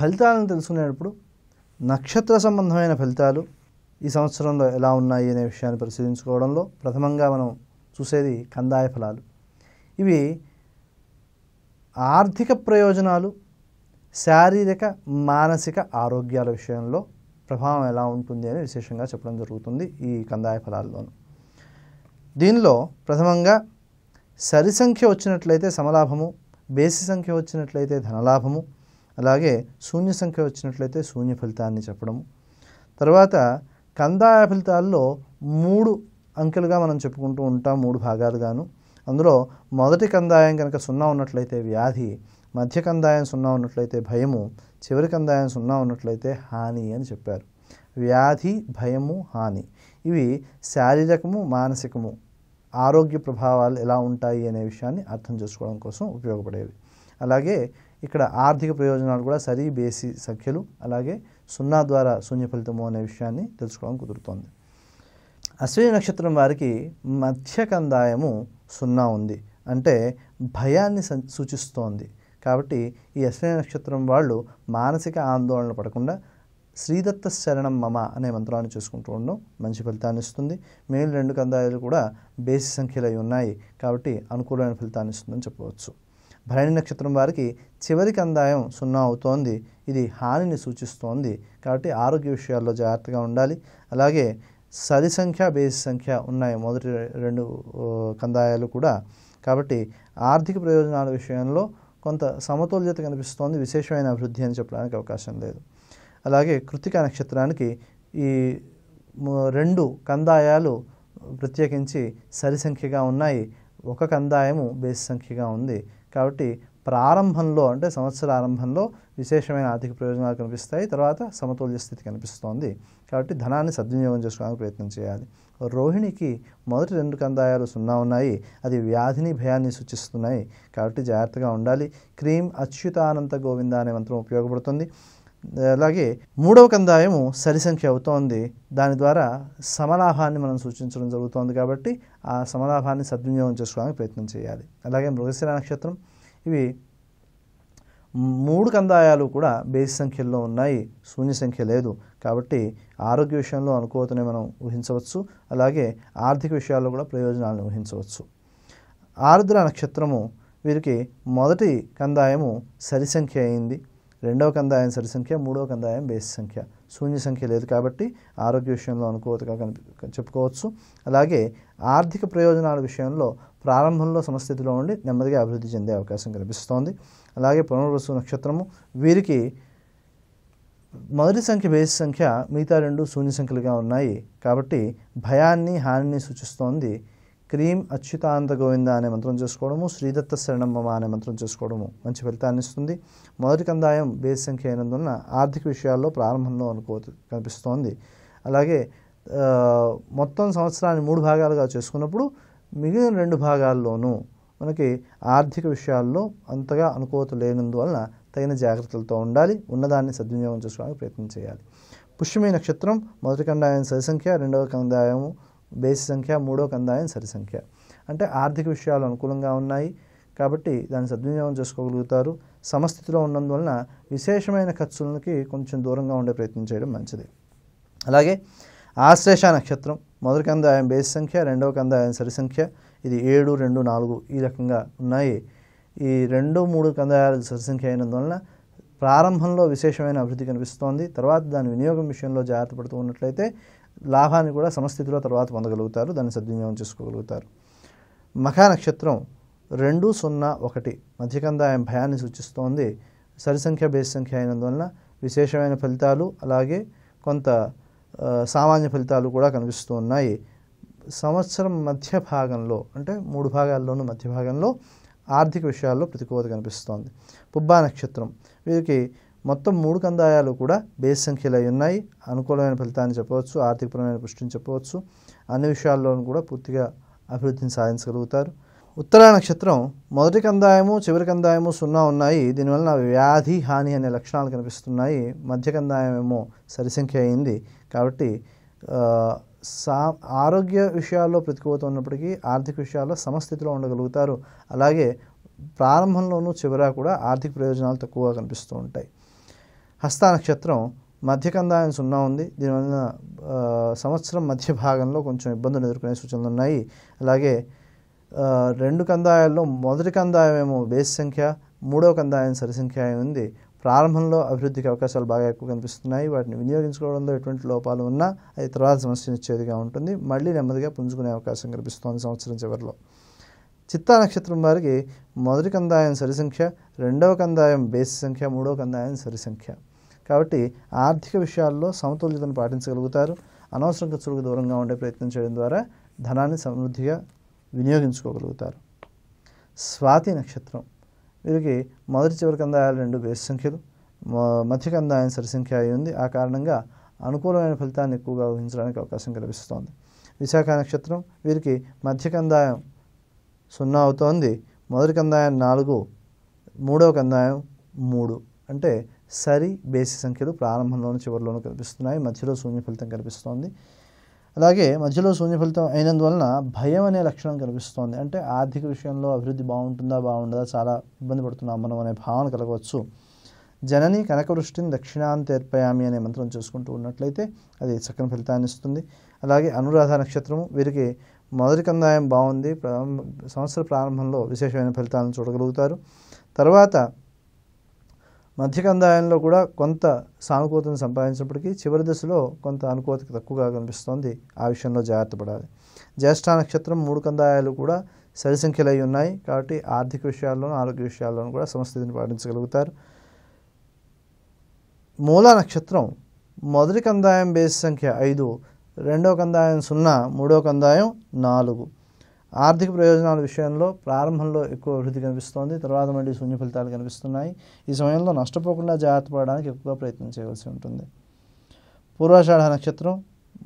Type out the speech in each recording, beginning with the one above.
ఫలితాలను తెలుసుకునేటప్పుడు నక్షత్ర సంబంధమైన ఫలితాలు ఈ సంవత్సరంలో ఎలా ఉన్నాయి అనే విషయాన్ని పరిశీలించుకోవడంలో ప్రథమంగా మనం చూసేది కందాయ ఫలాలు ఇవి ఆర్థిక ప్రయోజనాలు శారీరక మానసిక ఆరోగ్యాల విషయంలో ప్రభావం ఎలా ఉంటుంది అని విశేషంగా చెప్పడం జరుగుతుంది ఈ కందాయ ఫలాల్లోనూ దీనిలో ప్రథమంగా సరి సంఖ్య వచ్చినట్లయితే సమలాభము బేసి సంఖ్య వచ్చినట్లయితే ధనలాభము అలాగే శూన్య సంఖ్య వచ్చినట్లయితే శూన్య ఫలితాన్ని చెప్పడము తర్వాత కందాయ ఫలితాల్లో మూడు అంకెలుగా మనం చెప్పుకుంటూ ఉంటాం మూడు భాగాలుగాను అందులో మొదటి కందాయం కనుక సున్నా ఉన్నట్లయితే వ్యాధి మధ్య కందాయం సున్నా ఉన్నట్లయితే భయము చివరి కందాయం సున్నా ఉన్నట్లయితే హాని అని చెప్పారు వ్యాధి భయము హాని ఇవి శారీరకము మానసికము ఆరోగ్య ప్రభావాలు ఎలా ఉంటాయి అనే విషయాన్ని అర్థం చేసుకోవడం కోసం ఉపయోగపడేవి అలాగే ఇక్కడ ఆర్థిక ప్రయోజనాలు కూడా సరి బేసి సంఖ్యలు అలాగే సున్నా ద్వారా శూన్య ఫలితము అనే విషయాన్ని తెలుసుకోవడం కుదురుతోంది అశ్విని నక్షత్రం వారికి మధ్యకందాయము సున్నా ఉంది అంటే భయాన్ని సూచిస్తోంది కాబట్టి ఈ అశ్విని నక్షత్రం వాళ్ళు మానసిక ఆందోళన పడకుండా శ్రీదత్త శరణం మమ అనే మంత్రాన్ని చూసుకుంటూ ఉండడం మంచి ఫలితాన్ని ఇస్తుంది మేలు రెండు కందాయాలు కూడా బేసి సంఖ్యలు అయి ఉన్నాయి కాబట్టి అనుకూలమైన ఫలితాన్ని ఇస్తుందని చెప్పవచ్చు భరణి నక్షత్రం వారికి చివరికి అందాయం సున్నా అవుతోంది ఇది హానిని సూచిస్తోంది కాబట్టి ఆరోగ్య విషయాల్లో జాగ్రత్తగా ఉండాలి అలాగే సరి సంఖ్య బేసి సంఖ్య ఉన్నాయి మొదటి రెండు కందాయాలు కూడా కాబట్టి ఆర్థిక ప్రయోజనాల విషయంలో కొంత సమతుల్యత కనిపిస్తోంది విశేషమైన అభివృద్ధి అని చెప్పడానికి అవకాశం లేదు అలాగే కృతిక నక్షత్రానికి ఈ రెండు కందాయాలు ప్రత్యేకించి సరి సంఖ్యగా ఉన్నాయి ఒక కందాయము బేసి సంఖ్యగా ఉంది కాబట్టి ప్రారంభంలో అంటే సంవత్సర ఆరంభంలో విశేషమైన ఆర్థిక ప్రయోజనాలు కనిపిస్తాయి తర్వాత సమతుల్య స్థితి కనిపిస్తోంది కాబట్టి ధనాన్ని సద్వినియోగం చేసుకోవడానికి ప్రయత్నం చేయాలి రోహిణికి మొదటి రెండు కందాయాలు సున్నా ఉన్నాయి అది వ్యాధిని భయాన్ని సూచిస్తున్నాయి కాబట్టి జాగ్రత్తగా ఉండాలి క్రీమ్ అచ్యుతానంత గోవింద అనే మంత్రం ఉపయోగపడుతుంది అలాగే మూడవ కందాయము సరి సంఖ్య అవుతోంది దాని ద్వారా సమలాభాన్ని మనం సూచించడం జరుగుతోంది కాబట్టి ఆ సమలాభాన్ని సద్వినియోగం చేసుకోవడానికి ప్రయత్నం చేయాలి అలాగే మృగశిరా నక్షత్రం ఇవి మూడు కందాయాలు కూడా బేసి సంఖ్యల్లో ఉన్నాయి శూన్య సంఖ్య లేదు కాబట్టి ఆరోగ్య విషయంలో అనుకోవతనే మనం ఊహించవచ్చు అలాగే ఆర్థిక విషయాల్లో కూడా ప్రయోజనాలను ఊహించవచ్చు ఆరుద్ర నక్షత్రము వీరికి మొదటి కందాయము సరి సంఖ్య అయింది రెండవ కందాయం సరి సంఖ్య మూడవ కందాయం బేస్ సంఖ్య శూన్య సంఖ్య లేదు కాబట్టి ఆరోగ్య విషయంలో అనుకోవతగా కనిపి చెప్పుకోవచ్చు అలాగే ఆర్థిక ప్రయోజనాల విషయంలో ప్రారంభంలో సమస్థితిలో ఉండి నెమ్మదిగా అభివృద్ధి చెందే అవకాశం కనిపిస్తోంది అలాగే పునర్వసు నక్షత్రము వీరికి మొదటి సంఖ్య బేసి సంఖ్య మిగతా రెండు శూన్య సంఖ్యలుగా ఉన్నాయి కాబట్టి భయాన్ని హానిని సూచిస్తోంది క్రీం అచ్యుతానంద గోవింద అనే మంత్రం చేసుకోవడము శ్రీదత్త శరణమ్మ అనే మంత్రం చేసుకోవడము మంచి ఫలితాన్ని ఇస్తుంది మొదటి కందాయం బేస్ సంఖ్య అయినందున ఆర్థిక విషయాల్లో ప్రారంభంలో అనుకో కనిపిస్తోంది అలాగే మొత్తం సంవత్సరాన్ని మూడు భాగాలుగా చేసుకున్నప్పుడు మిగిలిన రెండు భాగాల్లోనూ మనకి ఆర్థిక విషయాల్లో అంతగా అనుకోత లేనందువలన తగిన జాగ్రత్తలతో ఉండాలి ఉన్నదాన్ని సద్వినియోగం చేసుకోవడానికి ప్రయత్నం చేయాలి పుష్యమి నక్షత్రం మొదటి కందాయం సరి సంఖ్య రెండవ కందాయము బేసి సంఖ్య మూడో కందాయం సరి సంఖ్య అంటే ఆర్థిక విషయాలు అనుకూలంగా ఉన్నాయి కాబట్టి దాన్ని సద్వినియోగం చేసుకోగలుగుతారు సమస్థితిలో ఉన్నందువలన విశేషమైన ఖర్చులకి కొంచెం దూరంగా ఉండే ప్రయత్నం చేయడం మంచిది అలాగే ఆశ్లేష నక్షత్రం మొదటి కందాయం బేసి సంఖ్య రెండవ కందాయం సరి సంఖ్య ఇది ఏడు రెండు నాలుగు ఈ రకంగా ఉన్నాయి ఈ రెండు మూడు కందాయాలు సరి సంఖ్య అయినందువలన ప్రారంభంలో విశేషమైన అభివృద్ధి కనిపిస్తోంది తర్వాత దాని వినియోగం విషయంలో జాగ్రత్త పడుతూ ఉన్నట్లయితే లాభాన్ని కూడా సమస్థితిలో తర్వాత పొందగలుగుతారు దాన్ని సద్వినియోగం చేసుకోగలుగుతారు మఖా నక్షత్రం రెండు సున్నా ఒకటి మధ్యకంద ఆయన భయాన్ని సూచిస్తోంది సరి సంఖ్య బేస్ సంఖ్య అయినందువలన విశేషమైన ఫలితాలు అలాగే కొంత సామాన్య ఫలితాలు కూడా కనిపిస్తూ ఉన్నాయి సంవత్సరం మధ్య భాగంలో అంటే మూడు భాగాల్లోనూ మధ్య భాగంలో ఆర్థిక విషయాల్లో ప్రతికూలత కనిపిస్తోంది పుబ్బా నక్షత్రం వీరికి మొత్తం మూడు కందాయాలు కూడా బేస్ సంఖ్యలు ఉన్నాయి అనుకూలమైన ఫలితాన్ని చెప్పవచ్చు ఆర్థికపరమైన పుష్టిని చెప్పవచ్చు అన్ని విషయాల్లోనూ కూడా పూర్తిగా అభివృద్ధిని సాధించగలుగుతారు ఉత్తర నక్షత్రం మొదటి కందాయము చివరి కందాయము సున్నా ఉన్నాయి దీనివల్ల వ్యాధి హాని అనే లక్షణాలు కనిపిస్తున్నాయి మధ్య కందాయమేమో సరిసంఖ్య అయింది కాబట్టి సా ఆరోగ్య విషయాల్లో ప్రతికూలత ఉన్నప్పటికీ ఆర్థిక విషయాల్లో సమస్థితిలో ఉండగలుగుతారు అలాగే ప్రారంభంలోనూ చివర కూడా ఆర్థిక ప్రయోజనాలు తక్కువగా కనిపిస్తూ ఉంటాయి హస్త నక్షత్రం మధ్యకందాయం సున్నా ఉంది దీనివల్ల సంవత్సరం మధ్య భాగంలో కొంచెం ఇబ్బందులు ఎదుర్కొనే సూచనలు ఉన్నాయి అలాగే రెండు కందాయాల్లో మొదటి కందాయం ఏమో బేస్ సంఖ్య మూడవ కందాయం సరి సంఖ్య ఉంది ప్రారంభంలో అభివృద్ధికి అవకాశాలు బాగా ఎక్కువ కనిపిస్తున్నాయి వాటిని వినియోగించుకోవడంలో ఎటువంటి లోపాలు ఉన్నా అది తర్వాత సమస్యనిచ్చేదిగా ఉంటుంది మళ్ళీ నెమ్మదిగా పుంజుకునే అవకాశం కనిపిస్తోంది సంవత్సరం చివరిలో చిత్తా నక్షత్రం వారికి మొదటి కందాయం సరి సంఖ్య రెండవ కందాయం బేసి సంఖ్య మూడవ కందాయం సరి సంఖ్య కాబట్టి ఆర్థిక విషయాల్లో సమతుల్యతను పాటించగలుగుతారు అనవసరం ఖర్చులకు దూరంగా ఉండే ప్రయత్నం చేయడం ద్వారా ధనాన్ని సమృద్ధిగా వినియోగించుకోగలుగుతారు స్వాతి నక్షత్రం వీరికి మొదటి చివరి కందాయాలు రెండు బేస్ సంఖ్యలు మధ్య కందాయం సరిసంఖ్య అయి ఉంది ఆ కారణంగా అనుకూలమైన ఫలితాన్ని ఎక్కువగా ఊహించడానికి అవకాశం కల్పిస్తోంది విశాఖ నక్షత్రం వీరికి మధ్య కందాయం సున్నా అవుతోంది మొదటి కందాయం నాలుగు మూడవ కందాయం మూడు అంటే సరి బేసి సంఖ్యలు ప్రారంభంలోనూ చివరిలోనూ కనిపిస్తున్నాయి మధ్యలో శూన్య ఫలితం కనిపిస్తోంది అలాగే మధ్యలో శూన్య ఫలితం అయినందువలన భయం అనే లక్షణం కనిపిస్తోంది అంటే ఆర్థిక విషయంలో అభివృద్ధి బాగుంటుందా బాగుండదా చాలా ఇబ్బంది పడుతున్నాం మనం అనే భావన కలగవచ్చు జనని కనకవృష్టిని దక్షిణాంతేర్పయామి అనే మంత్రం చేసుకుంటూ ఉన్నట్లయితే అది చక్కని ఫలితాన్ని ఇస్తుంది అలాగే అనురాధ నక్షత్రము వీరికి మొదటి కందాయం బాగుంది సంవత్సర ప్రారంభంలో విశేషమైన ఫలితాలను చూడగలుగుతారు తర్వాత మధ్యకందాయంలో కూడా కొంత సానుకూతను సంపాదించినప్పటికీ చివరి దశలో కొంత అనుకూలత తక్కువగా కనిపిస్తోంది ఆ విషయంలో జాగ్రత్త పడాలి జ్యేష్ఠ నక్షత్రం మూడు కందాయాలు కూడా సరి సంఖ్యలు అయి ఉన్నాయి కాబట్టి ఆర్థిక విషయాల్లోనూ ఆరోగ్య విషయాల్లోనూ కూడా సమస్థితిని పాటించగలుగుతారు మూల నక్షత్రం మొదటి కందాయం బేస్ సంఖ్య ఐదు రెండో కందాయం సున్నా మూడో కందాయం నాలుగు ఆర్థిక ప్రయోజనాల విషయంలో ప్రారంభంలో ఎక్కువ అభివృద్ధి కనిపిస్తోంది తర్వాత మళ్ళీ శూన్య ఫలితాలు కనిపిస్తున్నాయి ఈ సమయంలో నష్టపోకుండా జాగ్రత్త పడడానికి ఎక్కువగా ప్రయత్నం చేయవలసి ఉంటుంది పూర్వాషాఢ నక్షత్రం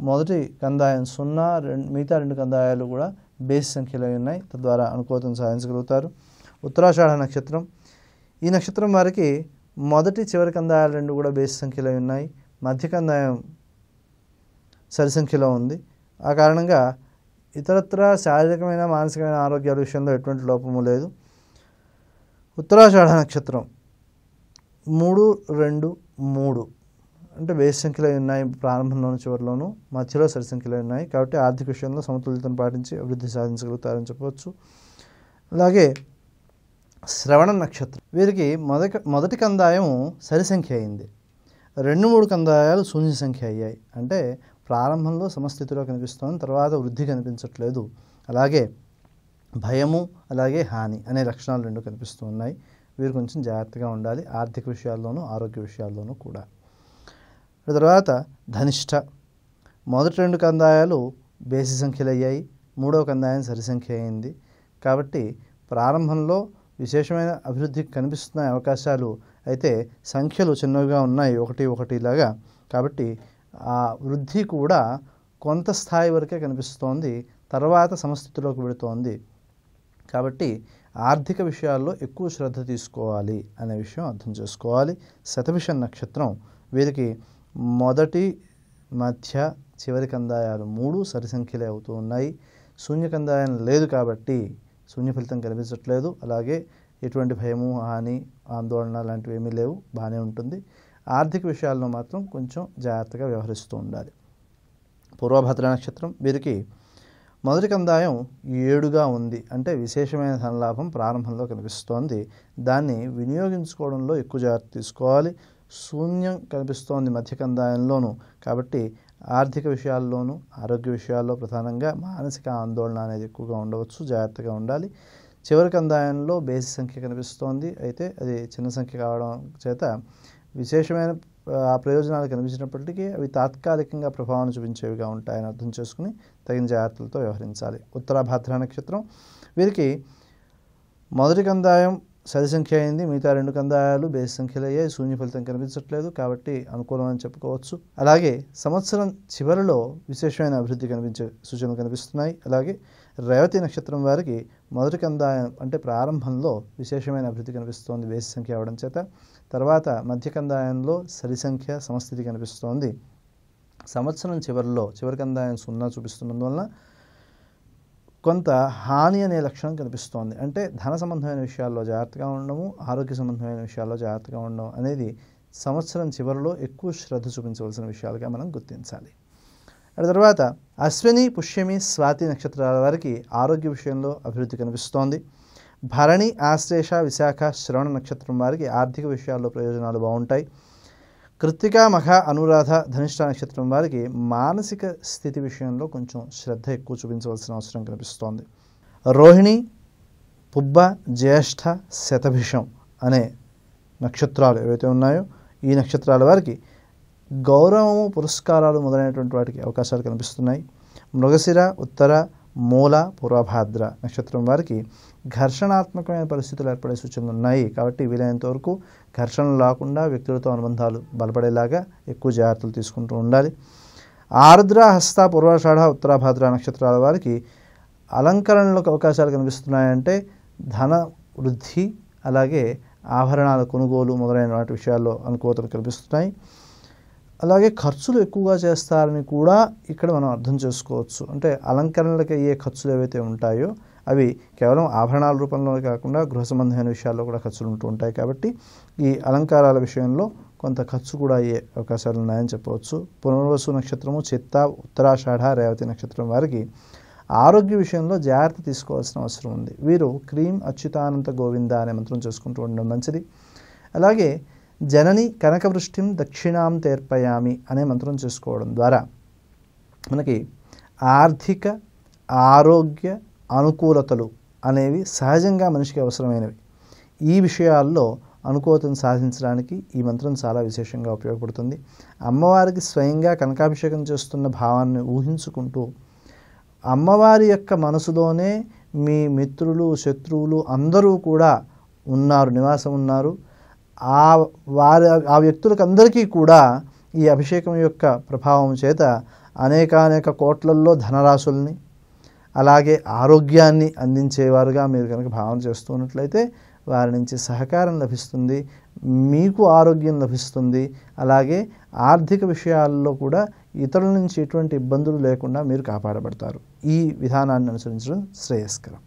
మొదటి కందాయం సున్నా రెండు మిగతా రెండు కందాయాలు కూడా బేస్ సంఖ్యలో ఉన్నాయి తద్వారా అనుకోతం సాధించగలుగుతారు ఉత్తరాషాఢ నక్షత్రం ఈ నక్షత్రం వారికి మొదటి చివరి కందాయాలు రెండు కూడా బేస్ సంఖ్యలో ఉన్నాయి మధ్య కందాయం సరి సంఖ్యలో ఉంది ఆ కారణంగా ఇతరత్ర శారీరకమైన మానసికమైన ఆరోగ్యాల విషయంలో ఎటువంటి లోపము లేదు ఉత్తరాషాఢ నక్షత్రం మూడు రెండు మూడు అంటే వేసి సంఖ్యలో ఉన్నాయి ప్రారంభంలోను చివరిలోను మధ్యలో సరి సంఖ్యలో ఉన్నాయి కాబట్టి ఆర్థిక విషయంలో సమతుల్యతను పాటించి అభివృద్ధి సాధించగలుగుతారని చెప్పవచ్చు అలాగే శ్రవణ నక్షత్రం వీరికి మొదటి మొదటి కందాయం సరి సంఖ్య అయింది రెండు మూడు కందాయాలు శూన్య సంఖ్య అయ్యాయి అంటే ప్రారంభంలో సమస్థితిలో కనిపిస్తోంది తర్వాత వృద్ధి కనిపించట్లేదు అలాగే భయము అలాగే హాని అనే లక్షణాలు రెండు కనిపిస్తూ ఉన్నాయి వీరు కొంచెం జాగ్రత్తగా ఉండాలి ఆర్థిక విషయాల్లోనూ ఆరోగ్య విషయాల్లోనూ కూడా తర్వాత ధనిష్ట మొదటి రెండు కందాయాలు బేసి సంఖ్యలు అయ్యాయి మూడవ కందాయం సరి సంఖ్య అయింది కాబట్టి ప్రారంభంలో విశేషమైన అభివృద్ధికి కనిపిస్తున్న అవకాశాలు అయితే సంఖ్యలు చిన్నవిగా ఉన్నాయి ఒకటి ఒకటిలాగా కాబట్టి ఆ వృద్ధి కూడా కొంత స్థాయి వరకే కనిపిస్తోంది తర్వాత సమస్థితిలోకి వెళుతోంది కాబట్టి ఆర్థిక విషయాల్లో ఎక్కువ శ్రద్ధ తీసుకోవాలి అనే విషయం అర్థం చేసుకోవాలి శతభిషం నక్షత్రం వీరికి మొదటి మధ్య చివరి కందాయాలు మూడు సరి సంఖ్యలే అవుతూ ఉన్నాయి శూన్య కందాయం లేదు కాబట్టి శూన్య ఫలితం కనిపించట్లేదు అలాగే ఎటువంటి భయము హాని ఆందోళన లాంటివి ఏమీ లేవు బాగానే ఉంటుంది ఆర్థిక విషయాల్లో మాత్రం కొంచెం జాగ్రత్తగా వ్యవహరిస్తూ ఉండాలి పూర్వభద్ర నక్షత్రం వీరికి మొదటి కందాయం ఏడుగా ఉంది అంటే విశేషమైన ధనలాభం ప్రారంభంలో కనిపిస్తోంది దాన్ని వినియోగించుకోవడంలో ఎక్కువ జాగ్రత్త తీసుకోవాలి శూన్యం కనిపిస్తోంది మధ్య కందాయంలోనూ కాబట్టి ఆర్థిక విషయాల్లోనూ ఆరోగ్య విషయాల్లో ప్రధానంగా మానసిక ఆందోళన అనేది ఎక్కువగా ఉండవచ్చు జాగ్రత్తగా ఉండాలి చివరి కందాయంలో బేసి సంఖ్య కనిపిస్తోంది అయితే అది చిన్న సంఖ్య కావడం చేత విశేషమైన ఆ ప్రయోజనాలు కనిపించినప్పటికీ అవి తాత్కాలికంగా ప్రభావం చూపించేవిగా ఉంటాయని అర్థం చేసుకుని తగిన జాగ్రత్తలతో వ్యవహరించాలి ఉత్తరాభాద్ర నక్షత్రం వీరికి మొదటి కందాయం సరి సంఖ్య అయింది మిగతా రెండు కందాయాలు బేస్ సంఖ్యలు అయ్యాయి శూన్య ఫలితం కనిపించట్లేదు కాబట్టి అనుకూలమని చెప్పుకోవచ్చు అలాగే సంవత్సరం చివరిలో విశేషమైన అభివృద్ధి కనిపించే సూచనలు కనిపిస్తున్నాయి అలాగే రేవతి నక్షత్రం వారికి మొదటి కందాయం అంటే ప్రారంభంలో విశేషమైన అభివృద్ధి కనిపిస్తోంది బేస్ సంఖ్య అవడం చేత తర్వాత మధ్యకందాయంలో సరి సంఖ్య సమస్థితి కనిపిస్తోంది సంవత్సరం చివరిలో చివరి కందాయం సున్నా చూపిస్తున్నందువలన కొంత హాని అనే లక్షణం కనిపిస్తోంది అంటే ధన సంబంధమైన విషయాల్లో జాగ్రత్తగా ఉండము ఆరోగ్య సంబంధమైన విషయాల్లో జాగ్రత్తగా ఉండడం అనేది సంవత్సరం చివరిలో ఎక్కువ శ్రద్ధ చూపించవలసిన విషయాలుగా మనం గుర్తించాలి ఆ తర్వాత అశ్విని పుష్యమి స్వాతి నక్షత్రాల వారికి ఆరోగ్య విషయంలో అభివృద్ధి కనిపిస్తోంది భరణి ఆశ్లేష విశాఖ శ్రవణ నక్షత్రం వారికి ఆర్థిక విషయాల్లో ప్రయోజనాలు బాగుంటాయి కృత్తిక మఖ అనురాధ ధనిష్ట నక్షత్రం వారికి మానసిక స్థితి విషయంలో కొంచెం శ్రద్ధ ఎక్కువ చూపించవలసిన అవసరం కనిపిస్తోంది రోహిణి పుబ్బ జ్యేష్ఠ శతభిషం అనే నక్షత్రాలు ఏవైతే ఉన్నాయో ఈ నక్షత్రాల వారికి గౌరవము పురస్కారాలు మొదలైనటువంటి వాటికి అవకాశాలు కనిపిస్తున్నాయి మృగశిర ఉత్తర మూల పూర్వభాద్ర నక్షత్రం వారికి ఘర్షణాత్మకమైన పరిస్థితులు ఏర్పడే సూచనలు ఉన్నాయి కాబట్టి వీలైనంత వరకు ఘర్షణలు లేకుండా వ్యక్తులతో అనుబంధాలు బలపడేలాగా ఎక్కువ జాగ్రత్తలు తీసుకుంటూ ఉండాలి ఆర్ద్ర హస్త పూర్వాషాఢ ఉత్తరాభాద్ర నక్షత్రాల వారికి అలంకరణలకు అవకాశాలు కనిపిస్తున్నాయంటే ధన వృద్ధి అలాగే ఆభరణాల కొనుగోలు మొదలైన విషయాల్లో అనుకూలతలు కనిపిస్తున్నాయి అలాగే ఖర్చులు ఎక్కువగా చేస్తారని కూడా ఇక్కడ మనం అర్థం చేసుకోవచ్చు అంటే అలంకరణలకు అయ్యే ఖర్చులు ఏవైతే ఉంటాయో అవి కేవలం ఆభరణాల రూపంలో కాకుండా గృహ సంబంధమైన విషయాల్లో కూడా ఖర్చులు ఉంటూ ఉంటాయి కాబట్టి ఈ అలంకారాల విషయంలో కొంత ఖర్చు కూడా అయ్యే అవకాశాలు ఉన్నాయని చెప్పవచ్చు పునర్వసు నక్షత్రము చిత్త ఉత్తరాషాఢ రేవతి నక్షత్రం వారికి ఆరోగ్య విషయంలో జాగ్రత్త తీసుకోవాల్సిన అవసరం ఉంది వీరు క్రీమ్ అచ్యుతానంత గోవింద అనే మంత్రం చేసుకుంటూ ఉండడం మంచిది అలాగే జనని కనకవృష్టిం దక్షిణాం తేర్పయామి అనే మంత్రం చేసుకోవడం ద్వారా మనకి ఆర్థిక ఆరోగ్య అనుకూలతలు అనేవి సహజంగా మనిషికి అవసరమైనవి ఈ విషయాల్లో అనుకూలతను సాధించడానికి ఈ మంత్రం చాలా విశేషంగా ఉపయోగపడుతుంది అమ్మవారికి స్వయంగా కనకాభిషేకం చేస్తున్న భావాన్ని ఊహించుకుంటూ అమ్మవారి యొక్క మనసులోనే మీ మిత్రులు శత్రువులు అందరూ కూడా ఉన్నారు నివాసం ఉన్నారు ఆ వారి ఆ వ్యక్తులకందరికీ కూడా ఈ అభిషేకం యొక్క ప్రభావం చేత అనేకానేక కోట్లల్లో ధనరాశుల్ని అలాగే ఆరోగ్యాన్ని అందించేవారుగా మీరు కనుక భావన చేస్తున్నట్లయితే వారి నుంచి సహకారం లభిస్తుంది మీకు ఆరోగ్యం లభిస్తుంది అలాగే ఆర్థిక విషయాల్లో కూడా ఇతరుల నుంచి ఎటువంటి ఇబ్బందులు లేకుండా మీరు కాపాడబడతారు ఈ విధానాన్ని అనుసరించడం శ్రేయస్కరం